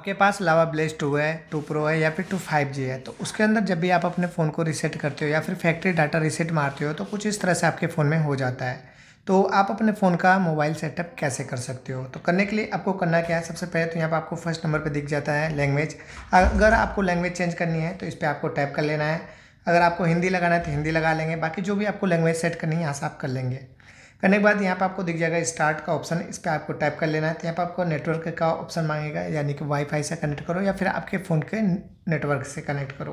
आपके पास Lava Blaze two है टू प्रो है या फिर टू फाइव जी है तो उसके अंदर जब भी आप अपने फ़ोन को रिसेट करते हो या फिर फैक्ट्री डाटा रिसेट मारते हो तो कुछ इस तरह से आपके फ़ोन में हो जाता है तो आप अपने फ़ोन का मोबाइल सेटअप कैसे कर सकते हो तो करने के लिए आपको करना क्या है सबसे पहले तो यहाँ पर आपको फर्स्ट नंबर पर दिख जाता है लैंग्वेज अगर आपको लैंग्वेज चेंज करनी है तो इस पर आपको टाइप कर लेना है अगर आपको हिंदी लगाना है तो हिंदी लगा लेंगे बाकी जो भी आपको लैंग्वेज सेट करनी है यहाँ से आप कर लेंगे करने के बाद यहाँ पर आपको दिख जाएगा स्टार्ट का ऑप्शन इस पर आपको टाइप कर लेना है तो यहाँ पर आपको नेटवर्क का ऑप्शन मांगेगा यानी कि वाईफाई से कनेक्ट करो या फिर आपके फ़ोन के नेटवर्क से कनेक्ट करो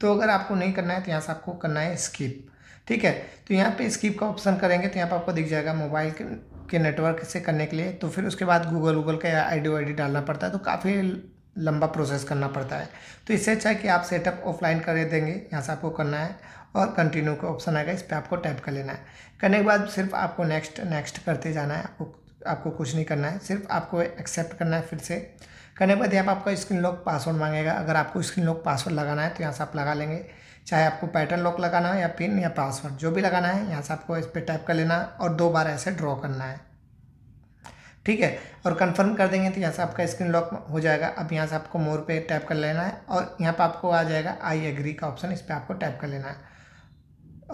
तो अगर आपको नहीं करना है तो यहाँ से आपको करना है स्किप ठीक है तो यहाँ पर स्किप का ऑप्शन करेंगे तो यहाँ पर आपको दिख जाएगा मोबाइल के नेटवर्क से करने के लिए तो फिर उसके बाद गूगल वूगल का आई डी डालना पड़ता है तो काफ़ी लंबा प्रोसेस करना पड़ता है तो इससे अच्छा है कि आप सेटअप ऑफलाइन कर देंगे यहाँ से आपको करना है और कंटिन्यू का ऑप्शन आएगा इस पर आपको टाइप कर लेना है करने के बाद सिर्फ आपको नेक्स्ट नेक्स्ट करते जाना है आपको आपको कुछ नहीं करना है सिर्फ आपको एक्सेप्ट करना है फिर से करने के बाद यहाँ पर आपका स्क्रीन लॉक पासवर्ड मांगेगा अगर आपको स्क्रीन लॉक पासवर्ड लगाना है तो यहाँ से आप लगा लेंगे चाहे आपको पैटर्न लॉक लगाना है या पिन या पासवर्ड जो भी लगाना है यहाँ से आपको इस पर टाइप कर लेना और दो बार ऐसे ड्रॉ करना है ठीक है और कंफर्म कर देंगे तो यहाँ से आपका स्क्रीन लॉक हो जाएगा अब यहाँ से आपको मोर पे टैप कर लेना है और यहाँ पर आपको आ जाएगा आई एग्री का ऑप्शन इस पर आपको टैप कर लेना है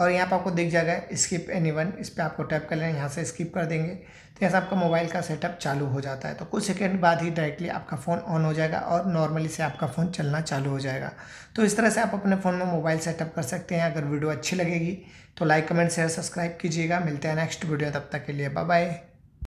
और यहाँ पर आपको दिख जाएगा स्किप एनी वन इस पर आपको टैप कर लेना है यहाँ से स्किप कर देंगे तो यहाँ से आपका मोबाइल का सेटअप चालू हो जाता है तो कुछ सेकेंड बाद ही डायरेक्टली आपका फ़ोन ऑन हो जाएगा और नॉर्मली से आपका फ़ोन चलना चालू हो जाएगा तो इस तरह से आप अपने फ़ोन में मोबाइल सेटअप कर सकते हैं अगर वीडियो अच्छी लगेगी तो लाइक कमेंट शेयर सब्सक्राइब कीजिएगा मिलते हैं नेक्स्ट वीडियो तब तक के लिए बाय बाय